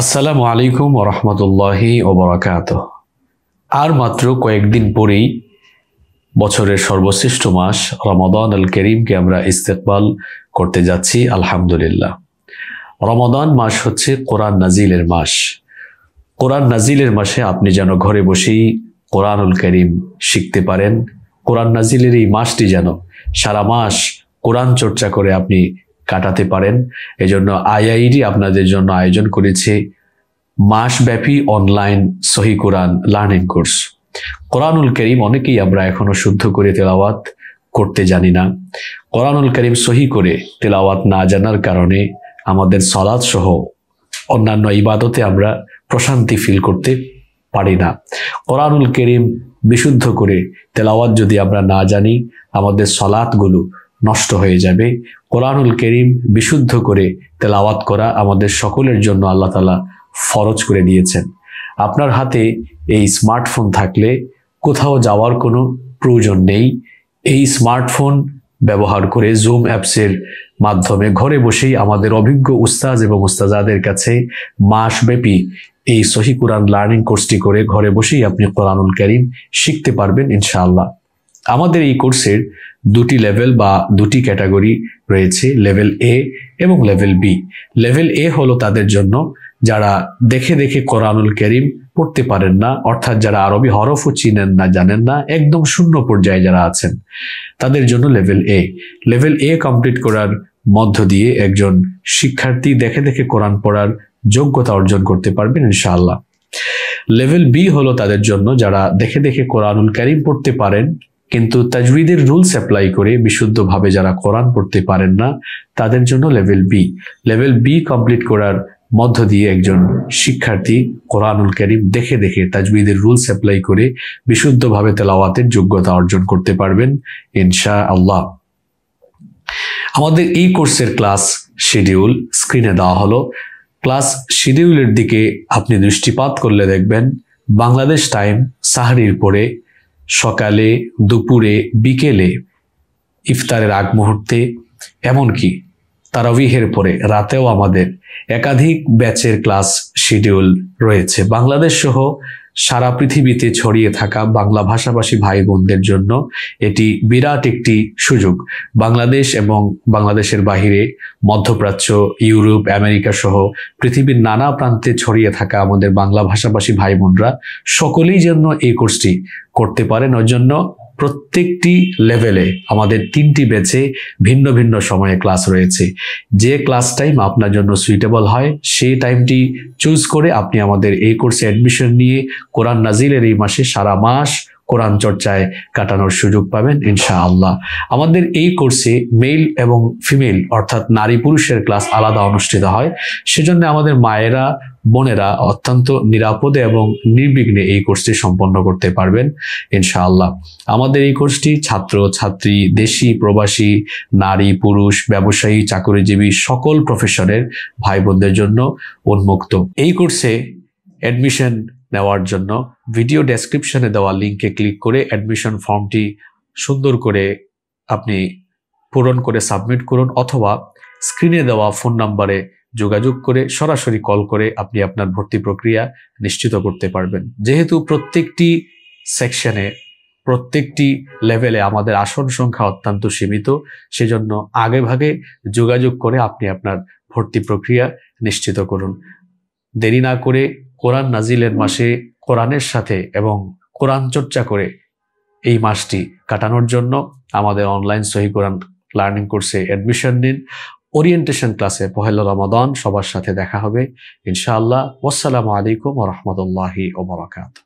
আসসালামু আলাইকুম ওরহমতুল্লাহি ওবরাকাত আর মাত্র কয়েকদিন পরেই বছরের সর্বশ্রেষ্ঠ মাস রমদান আল করিমকে আমরা ইস্তেকবাল করতে যাচ্ছি আলহামদুলিল্লাহ রমদান মাস হচ্ছে কোরআন নাজিলের মাস কোরআন নাজিলের মাসে আপনি যেন ঘরে বসেই কোরআনুল করিম শিখতে পারেন কোরআন নাজিলের এই মাসটি যেন সারা মাস কোরআন চর্চা করে আপনি কাটাতে পারেন এজন্য আইআইডি আপনাদের জন্য আয়োজন করেছে মাসব্যাপী অনলাইন সহি কোরআন লার্নিং কোর্স কোরআনুল করিম অনেকেই আমরা এখনো শুদ্ধ করে তেলাওয়াত করতে জানি না কোরআনুল করিম সহি করে তেলাওয়াত না জানার কারণে আমাদের সলাদ সহ অন্যান্য ইবাদতে আমরা প্রশান্তি ফিল করতে পারি না কোরআনুল করিম বিশুদ্ধ করে তেলাওয়াত যদি আমরা না জানি আমাদের সলাদগুলো নষ্ট হয়ে যাবে কোরআনুল করিম বিশুদ্ধ করে তেলাওয়াত করা আমাদের সকলের জন্য আল্লাহ তালা ফরজ করে দিয়েছেন আপনার হাতে এই স্মার্টফোন থাকলে কোথাও যাওয়ার কোনো প্রয়োজন নেই এই স্মার্টফোন ব্যবহার করে জুম অ্যাপসের মাধ্যমে ঘরে বসেই আমাদের অভিজ্ঞ উস্তাজ এবং উস্তাজাদের কাছে মাসব্যাপী এই সহি কোরআন লার্নিং কোর্সটি করে ঘরে বসেই আপনি কোরআনুল করিম শিখতে পারবেন ইনশাআল্লাহ আমাদের এই কোর্সের দুটি লেভেল বা দুটি ক্যাটাগরি রয়েছে লেভেল এ এবং লেভেল বি লেভেল এ হলো তাদের জন্য যারা দেখে দেখে কোরআনুল করিম পড়তে পারেন না অর্থাৎ যারা আরবি হরফও চিনেন না জানেন না একদম শূন্য পর্যায়ে যারা আছেন তাদের জন্য level A level A complete করার মধ্য দিয়ে একজন শিক্ষার্থী দেখে দেখে কোরআন পড়ার যোগ্যতা অর্জন করতে পারবেন ইনশাআল্লাহ লেভেল বি হলো তাদের জন্য যারা দেখে দেখে কোরআনুল করিম পড়তে পারেন কিন্তু তাজবিদের রুলস অ্যাপ্লাই করে বিশুদ্ধভাবে যারা কোরআন পড়তে পারেন না তাদের জন্য level B level B complete করার মধ্য দিয়ে একজন শিক্ষার্থী কোরআনুল করিম দেখে দেখে তাজবিদের রুলস অ্যাপ্লাই করে বিশুদ্ধভাবে তেলাওয়াতের যোগ্যতা অর্জন করতে পারবেন ইনশা আল্লাহ আমাদের এই কোর্সের ক্লাস শিডিউল স্ক্রিনে দেওয়া হলো ক্লাস শিডিউলের দিকে আপনি দৃষ্টিপাত করলে দেখবেন বাংলাদেশ টাইম সাহারির পরে সকালে দুপুরে বিকেলে ইফতারের আগ মুহূর্তে এমনকি তারাবিহের পরে রাতেও আমাদের একাধিক ব্যাচের ক্লাস শিডিউল রয়েছে বাংলাদেশ সহ সারা পৃথিবীতে ছড়িয়ে থাকা বাংলা ভাষাভাষী ভাই বোনদের জন্য এটি বিরাট একটি সুযোগ বাংলাদেশ এবং বাংলাদেশের বাহিরে মধ্যপ্রাচ্য ইউরোপ আমেরিকা সহ পৃথিবীর নানা প্রান্তে ছড়িয়ে থাকা আমাদের বাংলা ভাষাভাষী ভাই বোনরা সকলেই যেন এই কোর্সটি করতে পারেন ওই জন্য প্রত্যেকটি লেভেলে আমাদের তিনটি ব্যাচে ভিন্ন ভিন্ন সময়ে ক্লাস রয়েছে যে ক্লাস টাইম আপনার জন্য সুইটেবল হয় সেই টাইমটি চুজ করে আপনি আমাদের এই কোর্সে অ্যাডমিশন নিয়ে কোরআন নাজিলের এই মাসে সারা মাস কোরআন চর্চায় কাটানোর সুযোগ পাবেন ইনশা আল্লাহ আমাদের এই কোর্সে মেল এবং ফিমেল অর্থাৎ নারী পুরুষের ক্লাস আলাদা অনুষ্ঠিত হয় সেজন্য আমাদের মায়েরা বোনেরা অত্যন্ত নিরাপদে এবং নির্বিঘ্নে এই কোর্সটি সম্পন্ন করতে পারবেন ইনশাআল্লাহ আমাদের এই কোর্সটি ছাত্র ছাত্রী দেশি প্রবাসী নারী পুরুষ ব্যবসায়ী চাকরিজীবী সকল প্রফেশনের ভাই বোনদের জন্য উন্মুক্ত এই কোর্সে অ্যাডমিশন নেওয়ার জন্য ভিডিও ডেসক্রিপশনে দেওয়া লিঙ্কে ক্লিক করে অ্যাডমিশন ফর্মটি সুন্দর করে আপনি পূরণ করে সাবমিট করুন অথবা স্ক্রিনে দেওয়া ফোন নাম্বারে যোগাযোগ করে সরাসরি কল করে আপনি আপনার ভর্তি প্রক্রিয়া নিশ্চিত করতে পারবেন যেহেতু প্রত্যেকটি সেকশনে প্রত্যেকটি লেভেলে আমাদের আসন সংখ্যা অত্যন্ত সীমিত সেজন্য আগেভাগে যোগাযোগ করে আপনি আপনার ভর্তি প্রক্রিয়া নিশ্চিত করুন দেরি না করে কোরআন নাজিলের মাসে কোরআনের সাথে এবং কোরআন চর্চা করে এই মাসটি কাটানোর জন্য আমাদের অনলাইন সহি কোরআন লার্নিং কোর্সে অ্যাডমিশন নিন ওরিয়েন্টেশন ক্লাসে পহেলা রমাদন সবার সাথে দেখা হবে ইনশাআল্লাহ আসসালামু আলাইকুম রহমতুল্লাহি ওবরাকাত